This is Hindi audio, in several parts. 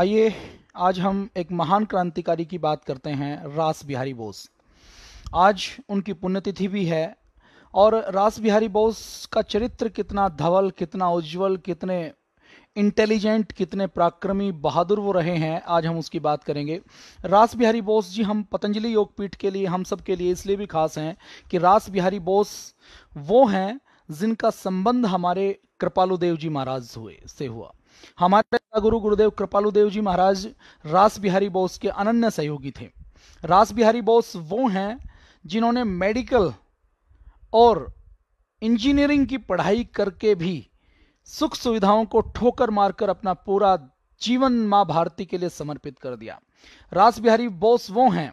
आइए आज हम एक महान क्रांतिकारी की बात करते हैं रास बिहारी बोस आज उनकी पुण्यतिथि भी है और रास बिहारी बोस का चरित्र कितना धवल कितना उज्जवल कितने इंटेलिजेंट कितने पराक्रमी बहादुर वो रहे हैं आज हम उसकी बात करेंगे रास बिहारी बोस जी हम पतंजलि योगपीठ के लिए हम सब के लिए इसलिए भी खास हैं कि रास बिहारी बोस वो हैं जिनका संबंध हमारे कृपालुदेव जी महाराज हुए से हुआ हमारे गुरु गुरुदेव कृपालु देव जी महाराज रास बिहारी बोस के अनन्य सहयोगी थे रास बिहारी बोस वो हैं जिन्होंने मेडिकल और इंजीनियरिंग की पढ़ाई करके भी सुख सुविधाओं को ठोकर मारकर अपना पूरा जीवन माँ भारती के लिए समर्पित कर दिया रास बिहारी बोस वो हैं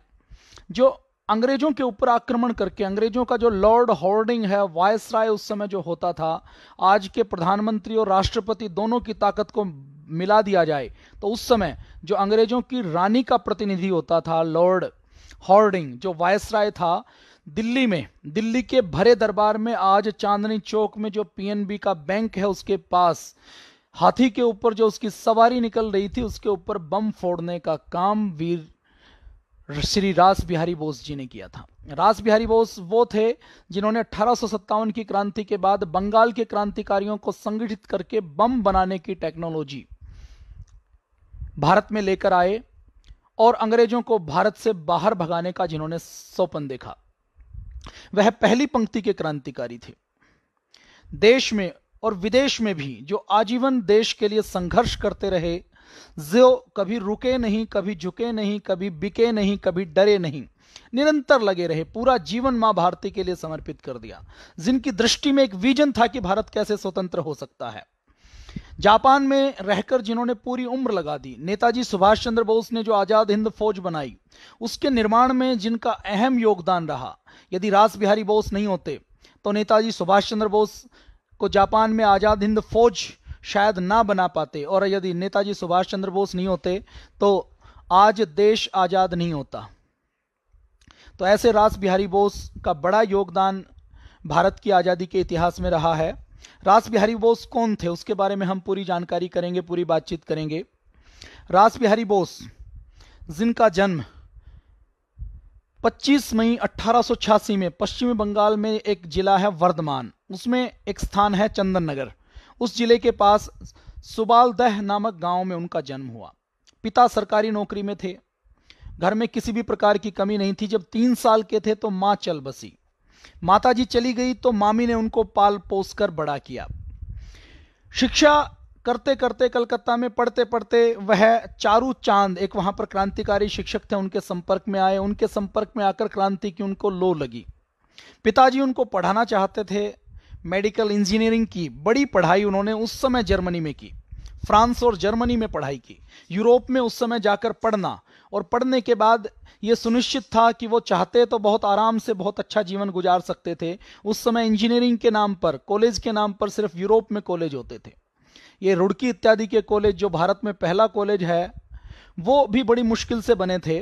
जो अंग्रेजों के ऊपर आक्रमण करके अंग्रेजों का जो लॉर्ड हॉर्डिंग है वायसराय उस समय जो होता था आज के प्रधानमंत्री और राष्ट्रपति दोनों की ताकत को मिला दिया जाए तो उस समय जो अंग्रेजों की रानी का प्रतिनिधि होता था लॉर्ड हॉर्डिंग जो वायसराय था दिल्ली में दिल्ली के भरे दरबार में आज चांदनी चौक में जो पीएनबी का बैंक है उसके पास हाथी के ऊपर जो उसकी सवारी निकल रही थी उसके ऊपर बम फोड़ने का काम वीर श्री रास बिहारी बोस जी ने किया था रास बिहारी बोस वो थे जिन्होंने अठारह की क्रांति के बाद बंगाल के क्रांतिकारियों को संगठित करके बम बनाने की टेक्नोलॉजी भारत में लेकर आए और अंग्रेजों को भारत से बाहर भगाने का जिन्होंने सौपन देखा वह पहली पंक्ति के क्रांतिकारी थे देश में और विदेश में भी जो आजीवन देश के लिए संघर्ष करते रहे जो कभी रुके नहीं कभी झुके नहीं कभी बिके नहीं कभी डरे नहीं निरंतर लगे रहे पूरा जीवन मां भारती के लिए समर्पित कर दिया जिनकी दृष्टि में एक विजन था कि भारत कैसे स्वतंत्र हो सकता है जापान में रहकर जिन्होंने पूरी उम्र लगा दी नेताजी सुभाष चंद्र बोस ने जो आज़ाद हिंद फौज बनाई उसके निर्माण में जिनका अहम योगदान रहा यदि रास बिहारी बोस नहीं होते तो नेताजी सुभाष चंद्र बोस को जापान में आज़ाद हिंद फौज शायद ना बना पाते और यदि नेताजी सुभाष चंद्र बोस नहीं होते तो आज देश आज़ाद नहीं होता तो ऐसे रास बिहारी बोस का बड़ा योगदान भारत की आज़ादी के इतिहास में रहा है रास बिहारी बोस कौन थे उसके बारे में हम पूरी जानकारी करेंगे पूरी बातचीत करेंगे रास बिहारी बोस जिनका जन्म 25 मई अठारह में पश्चिमी बंगाल में एक जिला है वर्धमान उसमें एक स्थान है चंदन नगर उस जिले के पास सुबालदह नामक गांव में उनका जन्म हुआ पिता सरकारी नौकरी में थे घर में किसी भी प्रकार की कमी नहीं थी जब तीन साल के थे तो मां चल बसी माताजी चली गई तो मामी ने उनको पाल पोस कर बड़ा किया शिक्षा करते करते कलकत्ता में पढ़ते पढ़ते वह चारू चांद एक वहां पर क्रांतिकारी शिक्षक थे उनके संपर्क में आए उनके संपर्क में आकर क्रांति की उनको लो लगी पिताजी उनको पढ़ाना चाहते थे मेडिकल इंजीनियरिंग की बड़ी पढ़ाई उन्होंने उस समय जर्मनी में की फ्रांस और जर्मनी में पढ़ाई की यूरोप में उस समय जाकर पढ़ना और पढ़ने के बाद ये सुनिश्चित था कि वो चाहते तो बहुत आराम से बहुत अच्छा जीवन गुजार सकते थे उस समय इंजीनियरिंग के नाम पर कॉलेज के नाम पर सिर्फ यूरोप में कॉलेज होते थे ये रुड़की इत्यादि के कॉलेज जो भारत में पहला कॉलेज है वो भी बड़ी मुश्किल से बने थे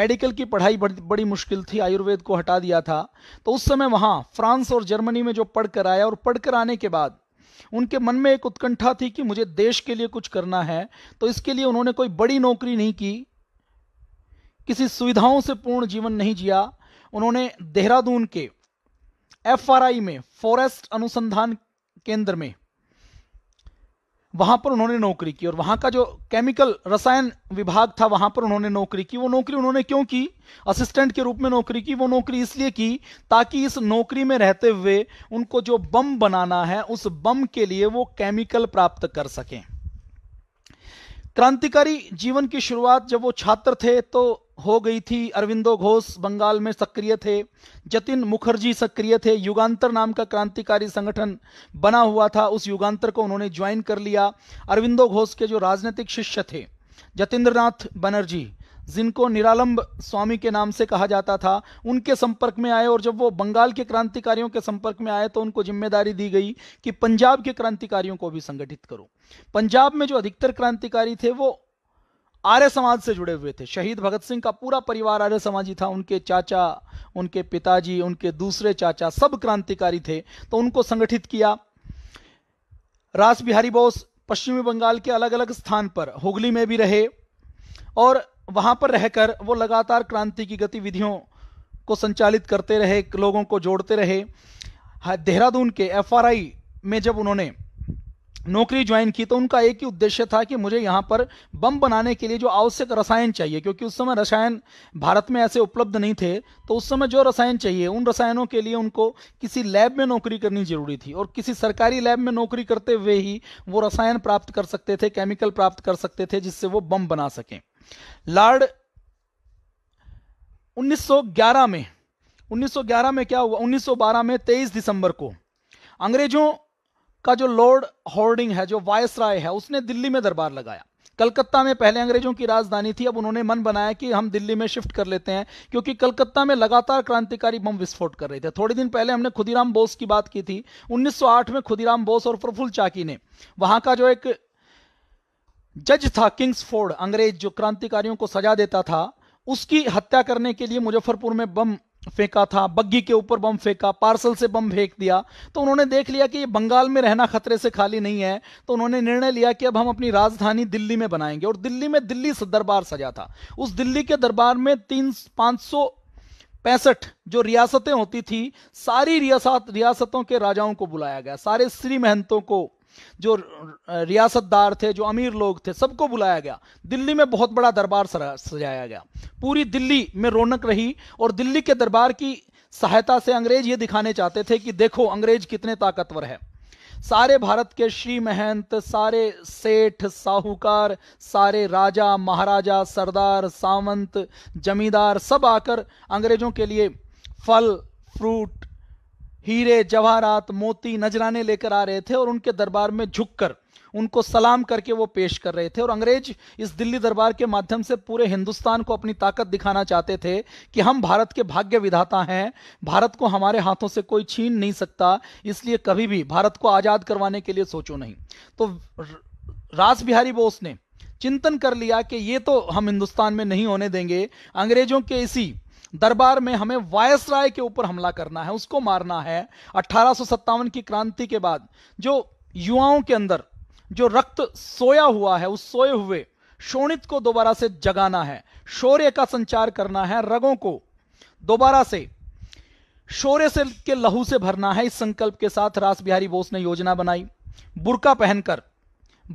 मेडिकल की पढ़ाई बड़ी, बड़ी मुश्किल थी आयुर्वेद को हटा दिया था तो उस समय वहाँ फ्रांस और जर्मनी में जो पढ़ कर आया और पढ़ कर आने के बाद उनके मन में एक उत्कंठा थी कि मुझे देश के लिए कुछ करना है तो इसके लिए उन्होंने कोई बड़ी नौकरी नहीं की किसी सुविधाओं से पूर्ण जीवन नहीं जिया उन्होंने देहरादून के एफआरआई में फॉरेस्ट अनुसंधान केंद्र में वहां पर उन्होंने नौकरी की और वहां का जो केमिकल रसायन विभाग था वहां पर उन्होंने नौकरी की वो नौकरी उन्होंने क्यों की असिस्टेंट के रूप में नौकरी की वो नौकरी इसलिए की ताकि इस नौकरी में रहते हुए उनको जो बम बनाना है उस बम के लिए वो केमिकल प्राप्त कर सकें क्रांतिकारी जीवन की शुरुआत जब वो छात्र थे तो हो गई थी अरविंदो घोष बंगाल में सक्रिय थे जतिन मुखर्जी सक्रिय थे युगांतर नाम का क्रांतिकारी संगठन बना हुआ था उस युगांतर को उन्होंने ज्वाइन कर लिया अरविंदो घोष के जो राजनीतिक शिष्य थे जतिन्द्रनाथ बनर्जी जिनको निरालंब स्वामी के नाम से कहा जाता था उनके संपर्क में आए और जब वो बंगाल के क्रांतिकारियों के संपर्क में आए तो उनको जिम्मेदारी दी गई कि पंजाब के क्रांतिकारियों को भी संगठित करो पंजाब में जो अधिकतर क्रांतिकारी थे वो आर्य समाज से जुड़े हुए थे शहीद भगत सिंह का पूरा परिवार आर्य समाजी था उनके चाचा उनके पिताजी उनके दूसरे चाचा सब क्रांतिकारी थे तो उनको संगठित किया रास बिहारी बोस पश्चिमी बंगाल के अलग अलग स्थान पर हुगली में भी रहे और वहां पर रहकर वो लगातार क्रांति की गतिविधियों को संचालित करते रहे लोगों को जोड़ते रहे देहरादून के एफ में जब उन्होंने नौकरी ज्वाइन की तो उनका एक ही उद्देश्य था कि मुझे यहाँ पर बम बनाने के लिए जो आवश्यक रसायन चाहिए क्योंकि उस समय रसायन भारत में ऐसे उपलब्ध नहीं थे तो उस समय जो रसायन चाहिए उन रसायनों के लिए उनको किसी लैब में नौकरी करनी जरूरी थी और किसी सरकारी लैब में नौकरी करते हुए ही वो रसायन प्राप्त कर सकते थे केमिकल प्राप्त कर सकते थे जिससे वो बम बना सकें लार्ड 1911 में 1911 में क्या हुआ 1912 में 23 दिसंबर को अंग्रेजों का जो लॉर्ड हॉर्डिंग है जो वायस राय है उसने दिल्ली में दरबार लगाया कलकत्ता में पहले अंग्रेजों की राजधानी थी अब उन्होंने मन बनाया कि हम दिल्ली में शिफ्ट कर लेते हैं क्योंकि कलकत्ता में लगातार क्रांतिकारी बम विस्फोट कर रहे थे थोड़े दिन पहले हमने खुदीराम बोस की बात की थी 1908 में खुदीराम बोस और प्रफुल्ल चाकी ने वहां का जो एक जज था किंग्सफोर्ड अंग्रेज जो क्रांतिकारियों को सजा देता था उसकी हत्या करने के लिए मुजफ्फरपुर में बम फेंका था बग्गी के ऊपर बम फेंका पार्सल से बम फेंक दिया तो उन्होंने देख लिया कि ये बंगाल में रहना खतरे से खाली नहीं है तो उन्होंने निर्णय लिया कि अब हम अपनी राजधानी दिल्ली में बनाएंगे और दिल्ली में दिल्ली दरबार सजा था उस दिल्ली के दरबार में तीन पाँच सौ पैंसठ जो रियासतें होती थी सारी रियासत रियासतों के राजाओं को बुलाया गया सारे श्री महंतों को जो रियासतदार थे जो अमीर लोग थे सबको बुलाया गया दिल्ली में बहुत बड़ा दरबार सजाया गया पूरी दिल्ली में रौनक रही और दिल्ली के दरबार की सहायता से अंग्रेज ये दिखाने चाहते थे कि देखो अंग्रेज कितने ताकतवर है सारे भारत के श्री महंत सारे सेठ साहूकार सारे राजा महाराजा सरदार सावंत जमींदार सब आकर अंग्रेजों के लिए फल फ्रूट हीरे जवाहरात मोती नजराने लेकर आ रहे थे और उनके दरबार में झुककर उनको सलाम करके वो पेश कर रहे थे और अंग्रेज इस दिल्ली दरबार के माध्यम से पूरे हिंदुस्तान को अपनी ताकत दिखाना चाहते थे कि हम भारत के भाग्य विधाता हैं भारत को हमारे हाथों से कोई छीन नहीं सकता इसलिए कभी भी भारत को आज़ाद करवाने के लिए सोचो नहीं तो रास बिहारी बोस ने चिंतन कर लिया कि ये तो हम हिंदुस्तान में नहीं होने देंगे अंग्रेजों के इसी दरबार में हमें वायसराय के ऊपर हमला करना है उसको मारना है अठारह की क्रांति के बाद जो युवाओं के अंदर जो रक्त सोया हुआ है उस सोए हुए शोणित को दोबारा से जगाना है शौर्य का संचार करना है रगों को दोबारा से शौर्य से के लहू से भरना है इस संकल्प के साथ रास बिहारी बोस ने योजना बनाई बुरका पहनकर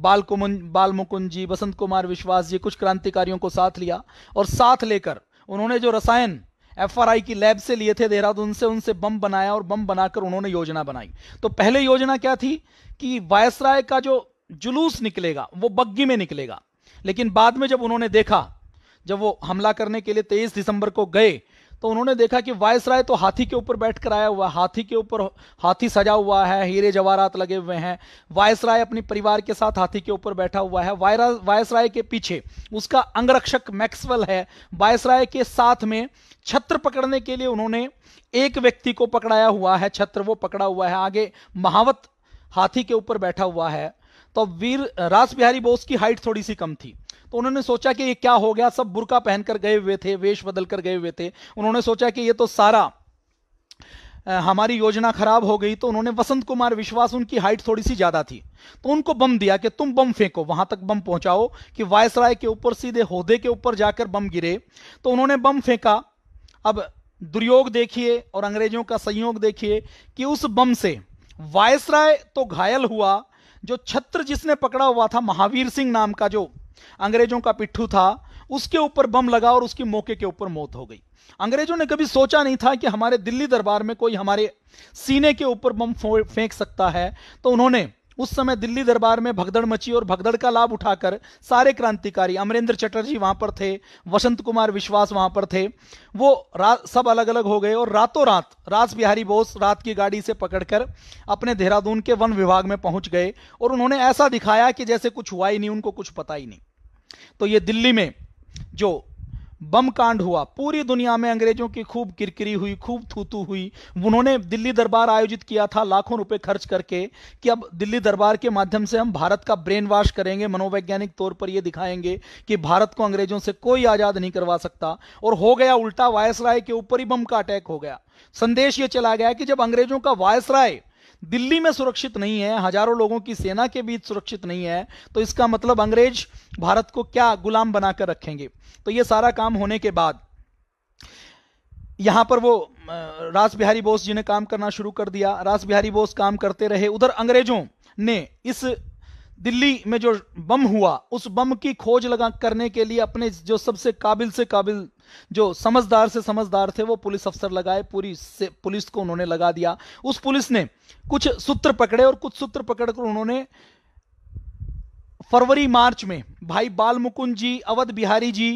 बाल कुमन बाल मुकुंद जी बसंत कुमार विश्वास जी कुछ क्रांतिकारियों को साथ लिया और साथ लेकर उन्होंने जो रसायन एफ की लैब से लिए थे देहरादून से उनसे बम बनाया और बम बनाकर उन्होंने योजना बनाई तो पहले योजना क्या थी कि वायसराय का जो जुलूस निकलेगा वो बग्गी में निकलेगा लेकिन बाद में जब उन्होंने देखा जब वो हमला करने के लिए 23 दिसंबर को गए तो उन्होंने देखा कि वायस राय तो हाथी के ऊपर बैठ कर आया हुआ हाथी के ऊपर हाथी सजा हुआ है हीरे जवाहरात लगे हुए हैं वायस राय अपने परिवार के साथ हाथी के ऊपर बैठा हुआ है वायस राय के पीछे उसका अंगरक्षक मैक्सवेल है वायस राय के साथ में छत्र पकड़ने के लिए उन्होंने एक व्यक्ति को पकड़ाया हुआ है छत्र वो पकड़ा हुआ है आगे महावत हाथी के ऊपर बैठा हुआ है तो वीर रास बिहारी बोस की हाइट थोड़ी सी कम थी तो उन्होंने सोचा कि ये क्या हो गया सब बुरका पहनकर गए हुए थे वेश बदल कर गए हुए थे उन्होंने सोचा कि ये तो सारा हमारी योजना खराब हो गई तो उन्होंने वसंत कुमार विश्वास उनकी हाइट थोड़ी सी ज्यादा थी तो उनको बम दिया कि तुम बम फेंको वहां तक बम पहुंचाओ कि वायसराय के ऊपर सीधे होदे के ऊपर जाकर बम गिरे तो उन्होंने बम फेंका अब दुर्योग देखिए और अंग्रेजों का संयोग देखिए कि उस बम से वायसराय तो घायल हुआ जो छत्र जिसने पकड़ा हुआ था महावीर सिंह नाम का जो अंग्रेजों का पिट्ठू था उसके ऊपर बम लगा और उसकी मौके के ऊपर मौत हो गई अंग्रेजों ने कभी सोचा नहीं था कि हमारे दिल्ली दरबार में कोई हमारे सीने के ऊपर बम फेंक सकता है तो उन्होंने उस समय दिल्ली दरबार में भगदड़ मची और भगदड़ का लाभ उठाकर सारे क्रांतिकारी अमरेंद्र चटर्जी वहां पर थे वसंत कुमार विश्वास वहां पर थे वो सब अलग अलग हो गए और रातों रात राज बिहारी बोस रात की गाड़ी से पकड़कर अपने देहरादून के वन विभाग में पहुंच गए और उन्होंने ऐसा दिखाया कि जैसे कुछ हुआ ही नहीं उनको कुछ पता ही नहीं तो ये दिल्ली में जो बम कांड हुआ पूरी दुनिया में अंग्रेजों की खूब किरकिरी हुई खूब थूतू हुई उन्होंने दिल्ली दरबार आयोजित किया था लाखों रुपए खर्च करके कि अब दिल्ली दरबार के माध्यम से हम भारत का ब्रेन वॉश करेंगे मनोवैज्ञानिक तौर पर यह दिखाएंगे कि भारत को अंग्रेजों से कोई आजाद नहीं करवा सकता और हो गया उल्टा वायसराय के ऊपर ही बम का अटैक हो गया संदेश यह चला गया कि जब अंग्रेजों का वायसराय दिल्ली में सुरक्षित नहीं है हजारों लोगों की सेना के बीच सुरक्षित नहीं है तो इसका मतलब अंग्रेज भारत को क्या गुलाम बनाकर रखेंगे तो ये सारा काम होने के बाद यहां पर वो रास बिहारी बोस जी ने काम करना शुरू कर दिया राज बिहारी बोस काम करते रहे उधर अंग्रेजों ने इस दिल्ली में जो बम हुआ उस बम की खोज लगा करने के लिए अपने जो सबसे काबिल से काबिल जो समझदार से समझदार थे वो पुलिस अफसर लगाए पूरी से पुलिस को उन्होंने लगा दिया उस पुलिस ने कुछ सूत्र पकड़े और कुछ सूत्र पकड़कर उन्होंने फरवरी मार्च में भाई बाल मुकुंद जी अवध बिहारी जी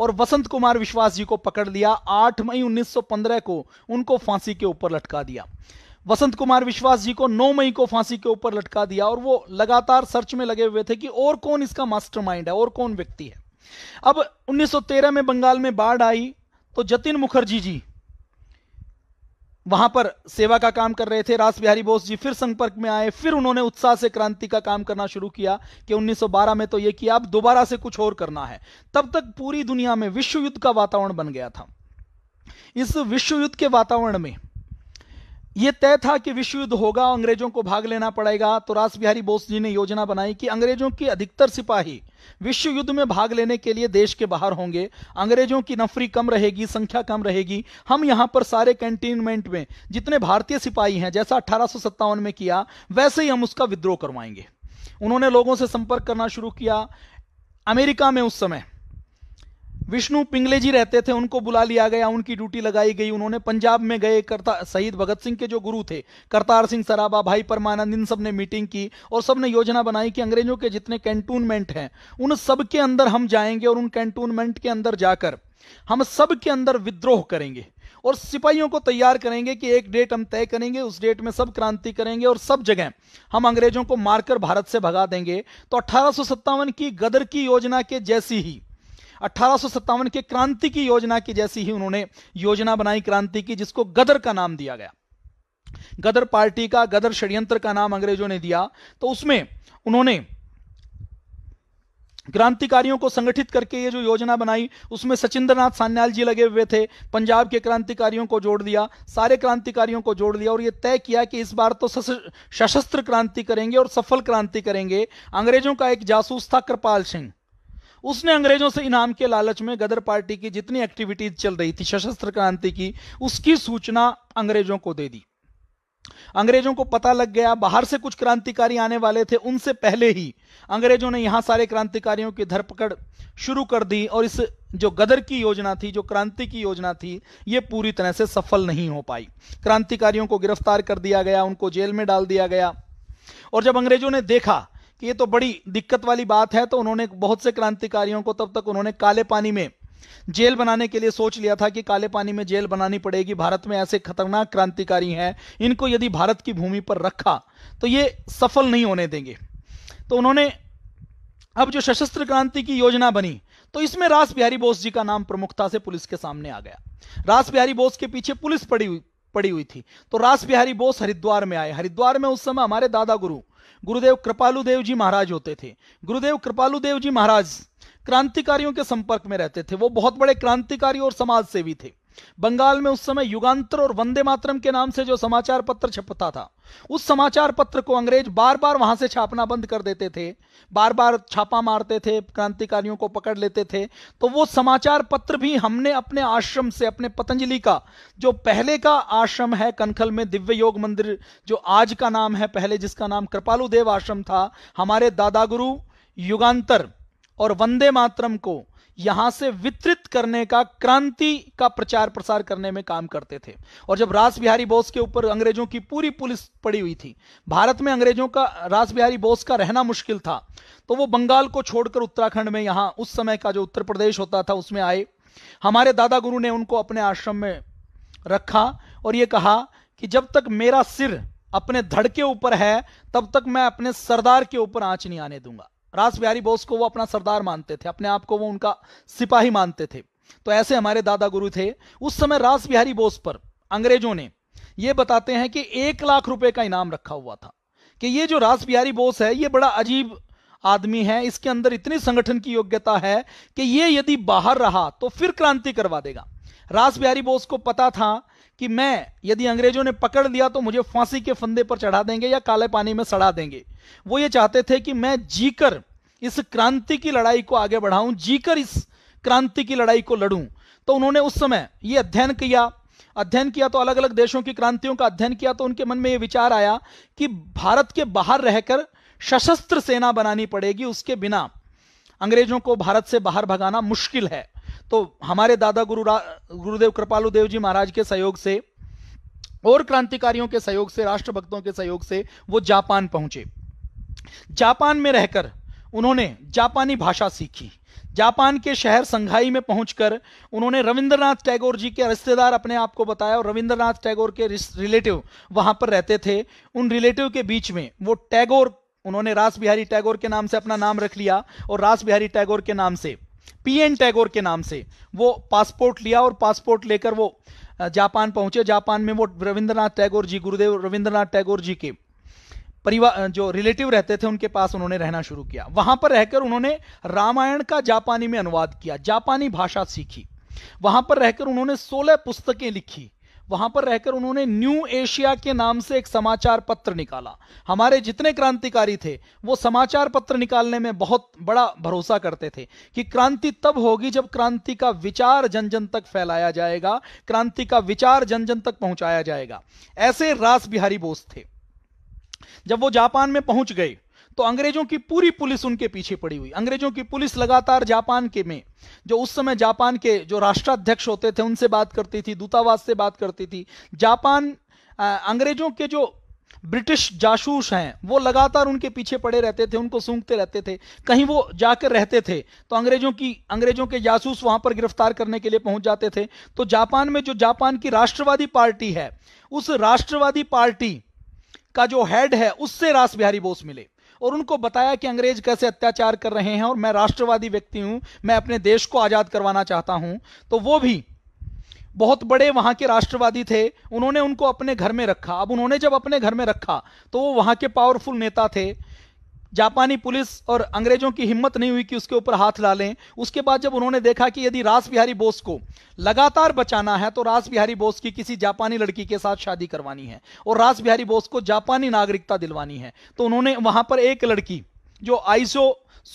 और वसंत कुमार विश्वास जी को पकड़ लिया 8 मई 1915 को उनको फांसी के ऊपर लटका दिया वसंत कुमार विश्वास जी को 9 मई को फांसी के ऊपर लटका दिया और वो लगातार सर्च में लगे हुए थे कि और कौन इसका मास्टरमाइंड है और कौन व्यक्ति है अब 1913 में बंगाल में बाढ़ आई तो जतिन मुखर्जी जी वहां पर सेवा का काम कर रहे थे रास बिहारी बोस जी फिर संपर्क में आए फिर उन्होंने उत्साह से क्रांति का काम करना शुरू किया कि 1912 में तो यह किया अब दोबारा से कुछ और करना है तब तक पूरी दुनिया में विश्व युद्ध का वातावरण बन गया था इस विश्व युद्ध के वातावरण में यह तय था कि विश्व युद्ध होगा अंग्रेजों को भाग लेना पड़ेगा तो रास बिहारी बोस जी ने योजना बनाई कि अंग्रेजों की अधिकतर सिपाही विश्व युद्ध में भाग लेने के लिए देश के बाहर होंगे अंग्रेजों की नफरी कम रहेगी संख्या कम रहेगी हम यहां पर सारे कैंटीनमेंट में जितने भारतीय सिपाही हैं जैसा अठारह में किया वैसे ही हम उसका विद्रोह करवाएंगे उन्होंने लोगों से संपर्क करना शुरू किया अमेरिका में उस समय विष्णु पिंगले जी रहते थे उनको बुला लिया गया उनकी ड्यूटी लगाई गई उन्होंने पंजाब में गए करता शहीद भगत सिंह के जो गुरु थे करतार सिंह सराबा भाई परमानंद इन सब ने मीटिंग की और सब ने योजना बनाई कि अंग्रेजों के जितने कैंटूनमेंट हैं उन सब के अंदर हम जाएंगे और उन कैंटूनमेंट के अंदर जाकर हम सब के अंदर विद्रोह करेंगे और सिपाहियों को तैयार करेंगे कि एक डेट हम तय करेंगे उस डेट में सब क्रांति करेंगे और सब जगह हम अंग्रेजों को मारकर भारत से भगा देंगे तो अठारह की गदर की योजना के जैसी ही अठारह के क्रांति की योजना की जैसी ही उन्होंने योजना बनाई क्रांति की जिसको गदर का नाम दिया गया गदर पार्टी का गदर षड्यंत्र का नाम अंग्रेजों ने दिया तो उसमें उन्होंने क्रांतिकारियों को संगठित करके ये जो योजना बनाई उसमें सचिंद्रनाथ सान्याल जी लगे हुए थे पंजाब के क्रांतिकारियों को जोड़ दिया सारे क्रांतिकारियों को जोड़ दिया और ये तय किया कि इस बार तो सशस्त्र क्रांति करेंगे और सफल क्रांति करेंगे अंग्रेजों का एक जासूस था कृपाल सिंह उसने अंग्रेजों से इनाम के लालच में गदर पार्टी की जितनी एक्टिविटीज चल रही थी सशस्त्र क्रांति की उसकी सूचना अंग्रेजों को दे दी अंग्रेजों को पता लग गया बाहर से कुछ क्रांतिकारी आने वाले थे उनसे पहले ही अंग्रेजों ने यहां सारे क्रांतिकारियों की धरपकड़ शुरू कर दी और इस जो गदर की योजना थी जो क्रांति की योजना थी ये पूरी तरह से सफल नहीं हो पाई क्रांतिकारियों को गिरफ्तार कर दिया गया उनको जेल में डाल दिया गया और जब अंग्रेजों ने देखा कि ये तो बड़ी दिक्कत वाली बात है तो उन्होंने बहुत से क्रांतिकारियों को तब तक उन्होंने काले पानी में जेल बनाने के लिए सोच लिया था कि काले पानी में जेल बनानी पड़ेगी भारत में ऐसे खतरनाक क्रांतिकारी हैं इनको यदि भारत की भूमि पर रखा तो ये सफल नहीं होने देंगे तो उन्होंने अब जो सशस्त्र क्रांति की योजना बनी तो इसमें रास बिहारी बोस जी का नाम प्रमुखता से पुलिस के सामने आ गया रास बिहारी बोस के पीछे पुलिस पड़ी हुई पड़ी हुई थी तो रास बिहारी बोस हरिद्वार में आए हरिद्वार में उस समय हमारे दादा गुरु गुरुदेव कृपालु देव जी महाराज होते थे गुरुदेव कृपालु देव जी महाराज क्रांतिकारियों के संपर्क में रहते थे वो बहुत बड़े क्रांतिकारी और समाज सेवी थे बंगाल में उस समय युगांतर और वंदे मातरम के नाम से जो समाचार पत्र छपता था उस समाचार पत्र को अंग्रेज बार बार वहां से छापना बंद कर देते थे बार बार छापा मारते थे क्रांतिकारियों को पकड़ लेते थे तो वो समाचार पत्र भी हमने अपने आश्रम से अपने पतंजलि का जो पहले का आश्रम है कनखल में दिव्य योग मंदिर जो आज का नाम है पहले जिसका नाम कृपालु देव आश्रम था हमारे दादागुरु युगांतर और वंदे मातरम को यहां से वितरित करने का क्रांति का प्रचार प्रसार करने में काम करते थे और जब रास बिहारी बोस के ऊपर अंग्रेजों की पूरी पुलिस पड़ी हुई थी भारत में अंग्रेजों का रास बिहारी बोस का रहना मुश्किल था तो वो बंगाल को छोड़कर उत्तराखंड में यहां उस समय का जो उत्तर प्रदेश होता था उसमें आए हमारे दादा गुरु ने उनको अपने आश्रम में रखा और ये कहा कि जब तक मेरा सिर अपने धड़ के ऊपर है तब तक मैं अपने सरदार के ऊपर आंच नहीं आने दूंगा रास बिहारी बोस को वो अपना सरदार मानते थे अपने आप को वो उनका सिपाही मानते थे तो ऐसे हमारे दादा गुरु थे उस समय रास बिहारी बोस पर अंग्रेजों ने ये बताते हैं कि एक लाख रुपए का इनाम रखा हुआ था कि ये जो रास बिहारी बोस है ये बड़ा अजीब आदमी है इसके अंदर इतनी संगठन की योग्यता है कि ये यदि बाहर रहा तो फिर क्रांति करवा देगा रास बिहारी बोस को पता था कि मैं यदि अंग्रेजों ने पकड़ लिया तो मुझे फांसी के फंदे पर चढ़ा देंगे या काले पानी में सड़ा देंगे वो ये चाहते थे कि मैं जीकर इस क्रांति की लड़ाई को आगे बढ़ाऊं जीकर इस क्रांति की लड़ाई को लड़ूं तो उन्होंने उस समय ये अध्ययन किया अध्ययन किया तो अलग अलग देशों की क्रांतियों का अध्ययन किया तो उनके मन में यह विचार आया कि भारत के बाहर रहकर सशस्त्र सेना बनानी पड़ेगी उसके बिना अंग्रेजों को भारत से बाहर भगाना मुश्किल है तो हमारे दादा गुरु गुरुदेव कृपालु देव जी महाराज के सहयोग से और क्रांतिकारियों के सहयोग से राष्ट्रभक्तों के सहयोग से वो जापान पहुंचे जापान में रहकर उन्होंने जापानी भाषा सीखी जापान के शहर संघाई में पहुंचकर उन्होंने रविंद्रनाथ टैगोर जी के रिश्तेदार अपने आप को बताया और रविंद्रनाथ टैगोर के रिलेटिव वहां पर रहते थे उन रिलेटिव के बीच में वो टैगोर उन्होंने रास बिहारी टैगोर के नाम से अपना नाम रख लिया और रास बिहारी टैगोर के नाम से पी एन टैगोर के नाम से वो पासपोर्ट लिया और पासपोर्ट लेकर वो जापान पहुंचे जापान में वो रविंद्रनाथ टैगोर जी गुरुदेव रविंद्रनाथ टैगोर जी के परिवार जो रिलेटिव रहते थे उनके पास उन्होंने रहना शुरू किया वहां पर रहकर उन्होंने रामायण का जापानी में अनुवाद किया जापानी भाषा सीखी वहां पर रहकर उन्होंने सोलह पुस्तकें लिखी वहां पर रहकर उन्होंने न्यू एशिया के नाम से एक समाचार पत्र निकाला हमारे जितने क्रांतिकारी थे वो समाचार पत्र निकालने में बहुत बड़ा भरोसा करते थे कि क्रांति तब होगी जब क्रांति का विचार जन जन तक फैलाया जाएगा क्रांति का विचार जन जन तक पहुंचाया जाएगा ऐसे रास बिहारी बोस थे जब वो जापान में पहुंच गए तो अंग्रेजों की पूरी पुलिस उनके पीछे पड़ी हुई अंग्रेजों की पुलिस लगातार जापान के में जो उस समय जापान के जो राष्ट्राध्यक्ष होते थे उनसे बात करती थी दूतावास से बात करती थी जापान अंग्रेजों के जो ब्रिटिश जासूस हैं वो लगातार उनके पीछे पड़े रहते थे उनको सूंघते रहते थे कहीं वो जाकर रहते थे तो अंग्रेजों की अंग्रेजों के जासूस वहां पर गिरफ्तार करने के लिए पहुंच जाते थे तो जापान में जो जापान की राष्ट्रवादी पार्टी है उस राष्ट्रवादी पार्टी का जो हेड है उससे रास बिहारी बोस मिले और उनको बताया कि अंग्रेज कैसे अत्याचार कर रहे हैं और मैं राष्ट्रवादी व्यक्ति हूं मैं अपने देश को आजाद करवाना चाहता हूं तो वो भी बहुत बड़े वहां के राष्ट्रवादी थे उन्होंने उनको अपने घर में रखा अब उन्होंने जब अपने घर में रखा तो वो वहां के पावरफुल नेता थे जापानी पुलिस और अंग्रेजों की हिम्मत नहीं हुई कि उसके ऊपर हाथ ला लें उसके बाद जब उन्होंने देखा कि यदि रास बिहारी बोस को लगातार बचाना है तो रास बिहारी बोस की किसी जापानी लड़की के साथ शादी करवानी है और रास बिहारी बोस को जापानी नागरिकता दिलवानी है तो उन्होंने वहां पर एक लड़की जो आइसो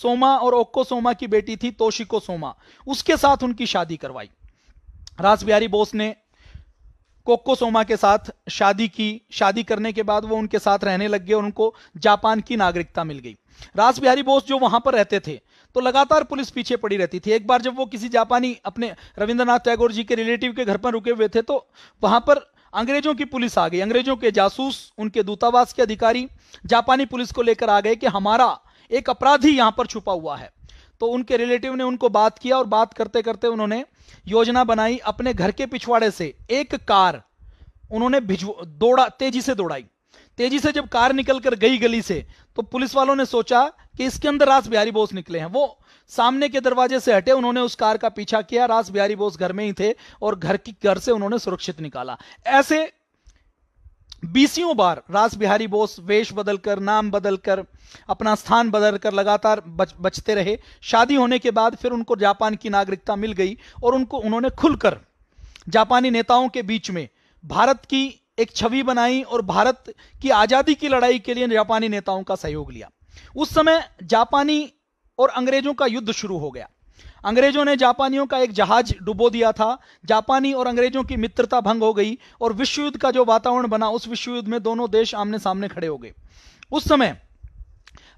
सोमा और ओक्को सोमा की बेटी थी तोशिको सोमा उसके साथ उनकी शादी करवाई रास बिहारी बोस ने कोकोसोमा के साथ शादी की शादी करने के बाद वो उनके साथ रहने लग गए और उनको जापान की नागरिकता मिल गई रास बिहारी बोस जो वहां पर रहते थे तो लगातार पुलिस पीछे पड़ी रहती थी एक बार जब वो किसी जापानी अपने रविंद्रनाथ टैगोर जी के रिलेटिव के घर पर रुके हुए थे तो वहां पर अंग्रेजों की पुलिस आ गई अंग्रेजों के जासूस उनके दूतावास के अधिकारी जापानी पुलिस को लेकर आ गए कि हमारा एक अपराधी यहां पर छुपा हुआ है तो उनके रिलेटिव ने उनको बात किया और बात करते करते उन्होंने योजना बनाई अपने घर के पिछवाड़े से एक कार उन्होंने दौड़ा तेजी से दौड़ाई तेजी से जब कार निकल कर गई गली से तो पुलिस वालों ने सोचा कि इसके अंदर रास बिहारी बोस निकले हैं वो सामने के दरवाजे से हटे उन्होंने उस कार का पीछा किया रास बिहारी बोस घर में ही थे और घर की घर से उन्होंने सुरक्षित निकाला ऐसे बीसियों बार रास बिहारी बोस वेश बदलकर नाम बदलकर अपना स्थान बदलकर लगातार बच, बचते रहे शादी होने के बाद फिर उनको जापान की नागरिकता मिल गई और उनको उन्होंने खुलकर जापानी नेताओं के बीच में भारत की एक छवि बनाई और भारत की आजादी की लड़ाई के लिए जापानी नेताओं का सहयोग लिया उस समय जापानी और अंग्रेजों का युद्ध शुरू हो गया अंग्रेजों ने जापानियों का एक जहाज डुबो दिया था जापानी और अंग्रेजों की मित्रता भंग हो गई और विश्व युद्ध का जो वातावरण बना उस विश्व युद्ध में दोनों देश आमने सामने खड़े हो गए उस समय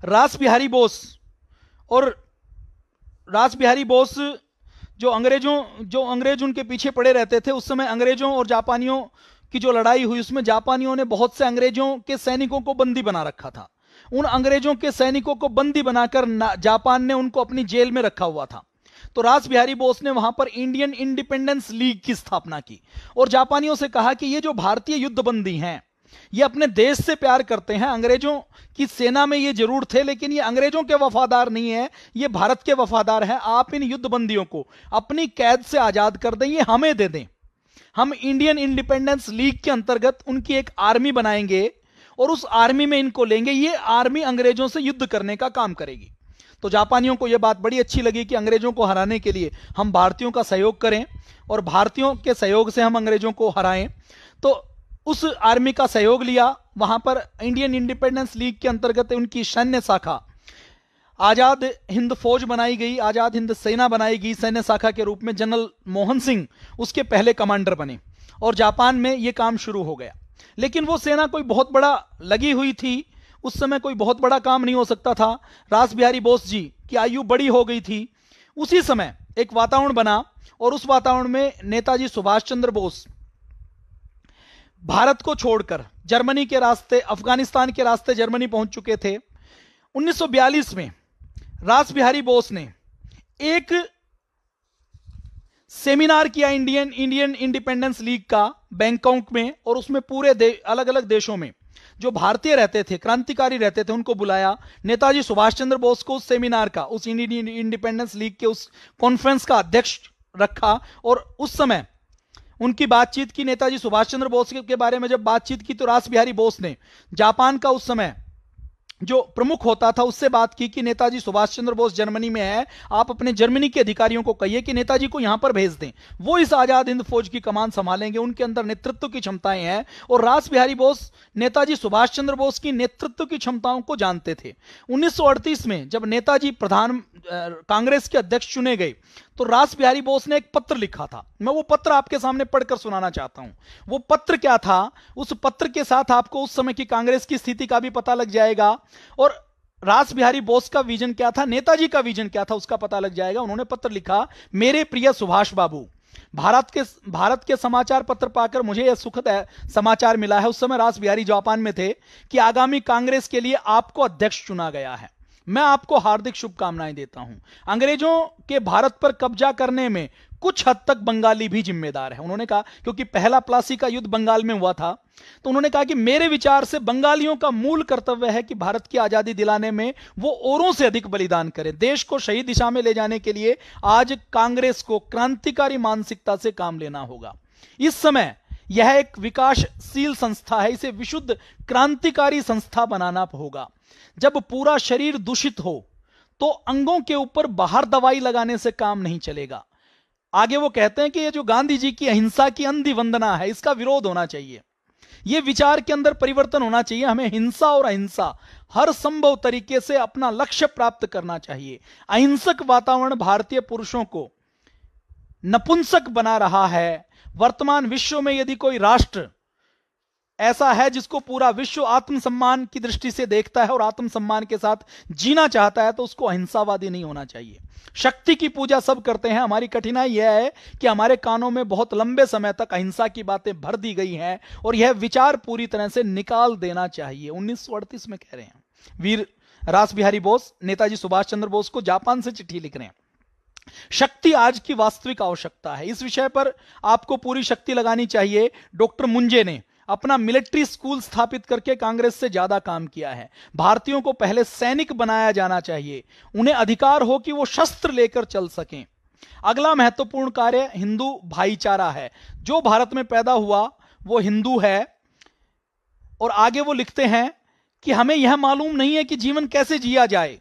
रास बिहारी बोस और रास बिहारी बोस जो अंग्रेजों जो अंग्रेज उनके पीछे पड़े रहते थे उस समय अंग्रेजों और जापानियों की जो लड़ाई हुई उसमें जापानियों ने बहुत से अंग्रेजों के सैनिकों को बंदी बना रखा था उन अंग्रेजों के सैनिकों को बंदी बनाकर जापान ने उनको अपनी जेल में रखा हुआ था तो राज बिहारी बोस ने वहां पर इंडियन इंडिपेंडेंस लीग की स्थापना की और जापानियों से कहा कि ये जो भारतीय युद्धबंदी हैं ये अपने देश से प्यार करते हैं अंग्रेजों की सेना में ये जरूर थे लेकिन ये अंग्रेजों के वफादार नहीं है ये भारत के वफादार हैं आप इन युद्धबंदियों को अपनी कैद से आजाद कर दें ये हमें दे दें हम इंडियन इंडिपेंडेंस लीग के अंतर्गत उनकी एक आर्मी बनाएंगे और उस आर्मी में इनको लेंगे ये आर्मी अंग्रेजों से युद्ध करने का काम करेगी तो जापानियों को यह बात बड़ी अच्छी लगी कि अंग्रेजों को हराने के लिए हम भारतीयों का सहयोग करें और भारतीयों के सहयोग से हम अंग्रेजों को हराएं तो उस आर्मी का सहयोग लिया वहां पर इंडियन इंडिपेंडेंस लीग के अंतर्गत उनकी सैन्य शाखा आजाद हिंद फौज बनाई गई आजाद हिंद सेना बनाई गई सैन्य शाखा के रूप में जनरल मोहन सिंह उसके पहले कमांडर बने और जापान में ये काम शुरू हो गया लेकिन वो सेना कोई बहुत बड़ा लगी हुई थी उस समय कोई बहुत बड़ा काम नहीं हो सकता था रास बिहारी बोस जी की आयु बड़ी हो गई थी उसी समय एक वातावरण बना और उस वातावरण में नेताजी सुभाष चंद्र बोस भारत को छोड़कर जर्मनी के रास्ते अफगानिस्तान के रास्ते जर्मनी पहुंच चुके थे 1942 में रास बिहारी बोस ने एक सेमिनार किया इंडियन इंडियन इंडिपेंडेंस लीग का बैंकॉक में और उसमें पूरे अलग अलग देशों में जो भारतीय रहते थे क्रांतिकारी रहते थे उनको बुलाया नेताजी सुभाष चंद्र बोस को उस सेमिनार का उस इंडिपेंडेंस लीग के उस कॉन्फ्रेंस का अध्यक्ष रखा और उस समय उनकी बातचीत की नेताजी सुभाष चंद्र बोस के बारे में जब बातचीत की तो रास बिहारी बोस ने जापान का उस समय जो प्रमुख होता था उससे बात की कि नेताजी सुभाष चंद्र बोस जर्मनी में है आप अपने जर्मनी के अधिकारियों को कहिए कि नेताजी को यहां पर भेज दें वो इस आजाद हिंद फौज की कमान संभालेंगे उनके अंदर नेतृत्व की क्षमताएं हैं और रास बिहारी बोस नेताजी सुभाष चंद्र बोस की नेतृत्व की क्षमताओं को जानते थे उन्नीस में जब नेताजी प्रधान कांग्रेस के अध्यक्ष चुने गए तो रास बिहारी बोस ने एक पत्र लिखा था मैं वो पत्र आपके सामने पढ़कर सुनाना चाहता हूं वो पत्र क्या था उस पत्र के साथ आपको उस समय की कांग्रेस की स्थिति का भी पता लग जाएगा और रास बिहारी बोस का विजन क्या था नेताजी का विजन क्या था उसका पता लग जाएगा उन्होंने पत्र लिखा मेरे प्रिय सुभाष बाबू भारत के भारत के समाचार पत्र पाकर मुझे यह सुखद समाचार मिला है उस समय रास बिहारी जापान में थे कि आगामी कांग्रेस के लिए आपको अध्यक्ष चुना गया है मैं आपको हार्दिक शुभकामनाएं देता हूं अंग्रेजों के भारत पर कब्जा करने में कुछ हद तक बंगाली भी जिम्मेदार है उन्होंने कहा क्योंकि पहला प्लासी का युद्ध बंगाल में हुआ था तो उन्होंने कहा कि मेरे विचार से बंगालियों का मूल कर्तव्य है कि भारत की आजादी दिलाने में वो औरों से अधिक बलिदान करें देश को सही दिशा में ले जाने के लिए आज कांग्रेस को क्रांतिकारी मानसिकता से काम लेना होगा इस समय यह एक विकासशील संस्था है इसे विशुद्ध क्रांतिकारी संस्था बनाना होगा जब पूरा शरीर दूषित हो तो अंगों के ऊपर बाहर दवाई लगाने से काम नहीं चलेगा आगे वो कहते हैं कि ये जो गांधी जी की अहिंसा की अंधी वंदना है इसका विरोध होना चाहिए ये विचार के अंदर परिवर्तन होना चाहिए हमें हिंसा और अहिंसा हर संभव तरीके से अपना लक्ष्य प्राप्त करना चाहिए अहिंसक वातावरण भारतीय पुरुषों को नपुंसक बना रहा है वर्तमान विश्व में यदि कोई राष्ट्र ऐसा है जिसको पूरा विश्व आत्मसम्मान की दृष्टि से देखता है और आत्मसम्मान के साथ जीना चाहता है तो उसको अहिंसावादी नहीं होना चाहिए शक्ति की पूजा सब करते हैं हमारी कठिनाई यह है कि हमारे कानों में बहुत लंबे समय तक अहिंसा की बातें भर दी गई हैं और यह विचार पूरी तरह से निकाल देना चाहिए उन्नीस में कह रहे हैं वीर रास बिहारी बोस नेताजी सुभाष चंद्र बोस को जापान से चिट्ठी लिख रहे हैं शक्ति आज की वास्तविक आवश्यकता है इस विषय पर आपको पूरी शक्ति लगानी चाहिए डॉक्टर मुंजे ने अपना मिलिट्री स्कूल स्थापित करके कांग्रेस से ज्यादा काम किया है भारतीयों को पहले सैनिक बनाया जाना चाहिए उन्हें अधिकार हो कि वो शस्त्र लेकर चल सकें अगला महत्वपूर्ण कार्य हिंदू भाईचारा है जो भारत में पैदा हुआ वो हिंदू है और आगे वो लिखते हैं कि हमें यह मालूम नहीं है कि जीवन कैसे जिया जाए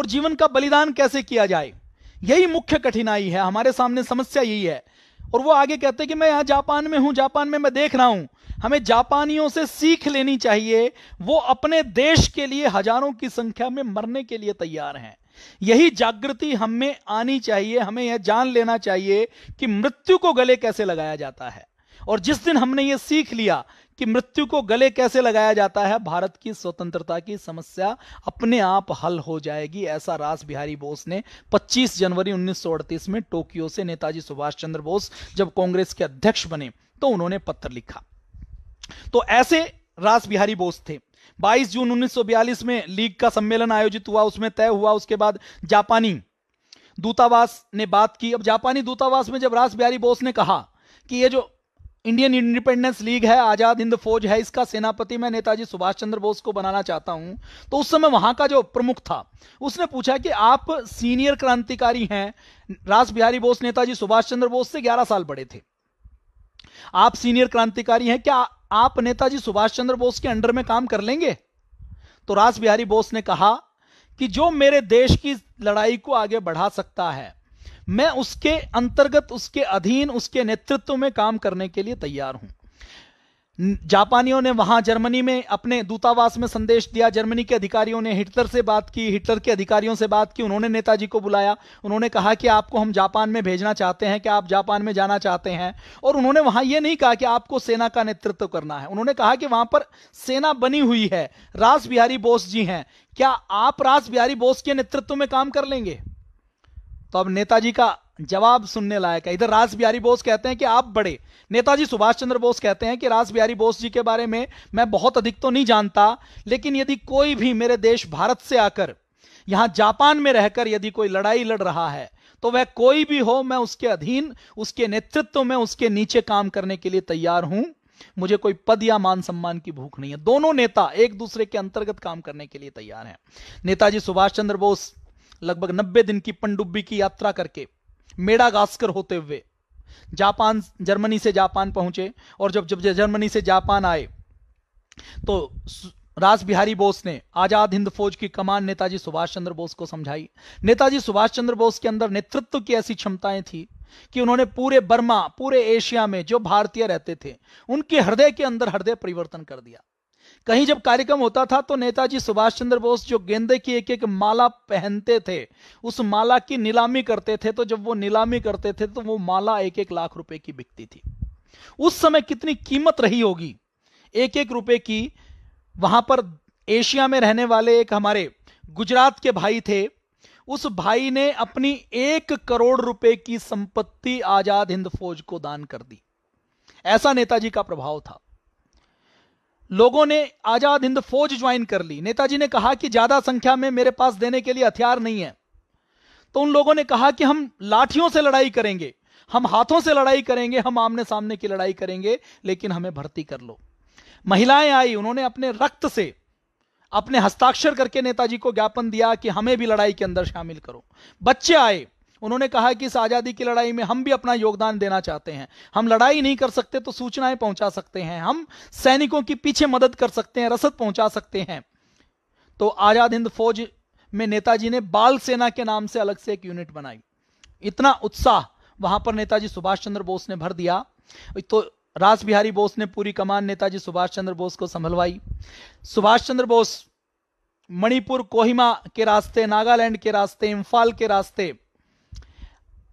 और जीवन का बलिदान कैसे किया जाए यही मुख्य कठिनाई है हमारे सामने समस्या यही है और वो आगे कहते हैं कि मैं यहां जापान में हूं जापान में मैं देख रहा हूं हमें जापानियों से सीख लेनी चाहिए वो अपने देश के लिए हजारों की संख्या में मरने के लिए तैयार हैं यही जागृति हमें आनी चाहिए हमें यह जान लेना चाहिए कि मृत्यु को गले कैसे लगाया जाता है और जिस दिन हमने ये सीख लिया कि मृत्यु को गले कैसे लगाया जाता है भारत की स्वतंत्रता की समस्या अपने आप हल हो जाएगी ऐसा रास बिहारी बोस ने 25 जनवरी 1938 में टोक्यो से नेताजी सुभाष चंद्र बोस जब कांग्रेस के अध्यक्ष बने तो उन्होंने पत्र लिखा तो ऐसे रास बिहारी बोस थे 22 जून 1942 में लीग का सम्मेलन आयोजित हुआ उसमें तय हुआ उसके बाद जापानी दूतावास ने बात की अब जापानी दूतावास में जब रास बिहारी बोस ने कहा कि ये जो इंडियन इंडिपेंडेंस लीग है आजाद हिंद फौज है इसका सेनापति मैं नेताजी सुभाष चंद्र बोस को बनाना चाहता हूं तो उस समय वहां का जो प्रमुख था उसने पूछा कि आप सीनियर क्रांतिकारी हैं रास बिहारी बोस नेताजी सुभाष चंद्र बोस से 11 साल बड़े थे आप सीनियर क्रांतिकारी हैं क्या आप नेताजी सुभाष चंद्र बोस के अंडर में काम कर लेंगे तो रास बिहारी बोस ने कहा कि जो मेरे देश की लड़ाई को आगे बढ़ा सकता है मैं उसके अंतर्गत उसके अधीन उसके नेतृत्व में काम करने के लिए तैयार हूं जापानियों ने वहां जर्मनी में अपने दूतावास में संदेश दिया जर्मनी के अधिकारियों ने हिटलर से बात की हिटलर के अधिकारियों से बात की उन्होंने नेताजी को बुलाया उन्होंने कहा कि आपको हम जापान में भेजना चाहते हैं कि आप जापान में जाना चाहते हैं और उन्होंने वहां यह नहीं कहा कि आपको सेना का नेतृत्व करना है उन्होंने कहा कि वहां पर सेना बनी हुई है रास बिहारी बोस जी हैं क्या आप रास बिहारी बोस के नेतृत्व में काम कर लेंगे तो अब नेताजी का जवाब सुनने लायक है इधर रास बिहारी बोस कहते हैं कि आप बड़े नेताजी सुभाष चंद्र बोस कहते हैं कि रास बिहारी बोस जी के बारे में मैं बहुत अधिक तो नहीं जानता लेकिन यदि कोई भी मेरे देश भारत से आकर यहां जापान में रहकर यदि कोई लड़ाई लड़ रहा है तो वह कोई भी हो मैं उसके अधीन उसके नेतृत्व में उसके नीचे काम करने के लिए तैयार हूं मुझे कोई पद या मान सम्मान की भूख नहीं है दोनों नेता एक दूसरे के अंतर्गत काम करने के लिए तैयार हैं नेताजी सुभाष चंद्र बोस लगभग नब्बे दिन की पनडुब्बी की यात्रा करके मेडागास्कर होते हुए जापान जर्मनी से जापान पहुंचे और जब जब जर्मनी से जापान आए तो राज बिहारी बोस ने आजाद हिंद फौज की कमान नेताजी सुभाष चंद्र बोस को समझाई नेताजी सुभाष चंद्र बोस के अंदर नेतृत्व की ऐसी क्षमताएं थी कि उन्होंने पूरे बर्मा पूरे एशिया में जो भारतीय रहते थे उनके हृदय के अंदर हृदय परिवर्तन कर दिया कहीं जब कार्यक्रम होता था तो नेताजी सुभाष चंद्र बोस जो गेंदे की एक एक माला पहनते थे उस माला की नीलामी करते थे तो जब वो नीलामी करते थे तो वो माला एक एक लाख रुपए की बिकती थी उस समय कितनी कीमत रही होगी एक एक रुपए की वहां पर एशिया में रहने वाले एक हमारे गुजरात के भाई थे उस भाई ने अपनी एक करोड़ रुपए की संपत्ति आजाद हिंद फौज को दान कर दी ऐसा नेताजी का प्रभाव था लोगों ने आजाद हिंद फौज ज्वाइन कर ली नेताजी ने कहा कि ज्यादा संख्या में मेरे पास देने के लिए हथियार नहीं है तो उन लोगों ने कहा कि हम लाठियों से लड़ाई करेंगे हम हाथों से लड़ाई करेंगे हम आमने सामने की लड़ाई करेंगे लेकिन हमें भर्ती कर लो महिलाएं आई उन्होंने अपने रक्त से अपने हस्ताक्षर करके नेताजी को ज्ञापन दिया कि हमें भी लड़ाई के अंदर शामिल करो बच्चे आए उन्होंने कहा कि इस आज़ादी की लड़ाई में हम भी अपना योगदान देना चाहते हैं हम लड़ाई नहीं कर सकते तो सूचनाएं पहुंचा सकते हैं हम सैनिकों की पीछे मदद कर सकते हैं रसद पहुंचा सकते हैं तो आज़ाद हिंद फौज में नेताजी ने बाल सेना के नाम से अलग से एक यूनिट बनाई इतना उत्साह वहां पर नेताजी सुभाष चंद्र बोस ने भर दिया तो राज बिहारी बोस ने पूरी कमान नेताजी सुभाष चंद्र बोस को संभलवाई सुभाष चंद्र बोस मणिपुर कोहिमा के रास्ते नागालैंड के रास्ते इम्फाल के रास्ते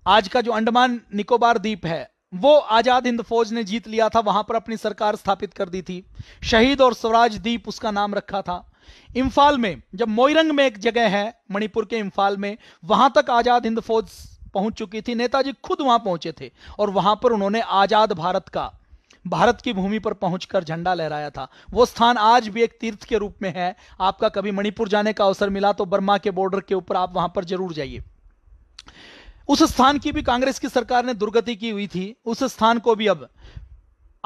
आज का जो अंडमान निकोबार द्वीप है वो आजाद हिंद फौज ने जीत लिया था वहां पर अपनी सरकार स्थापित कर दी थी शहीद और स्वराज द्वीप उसका नाम रखा था इम्फाल में जब मोइरंग में एक जगह है मणिपुर के इम्फाल में वहां तक आजाद हिंद फौज पहुंच चुकी थी नेताजी खुद वहां पहुंचे थे और वहां पर उन्होंने आजाद भारत का भारत की भूमि पर पहुंचकर झंडा लहराया था वो स्थान आज भी एक तीर्थ के रूप में है आपका कभी मणिपुर जाने का अवसर मिला तो बर्मा के बॉर्डर के ऊपर आप वहां पर जरूर जाइए उस स्थान की भी कांग्रेस की सरकार ने दुर्गति की हुई थी उस स्थान को भी अब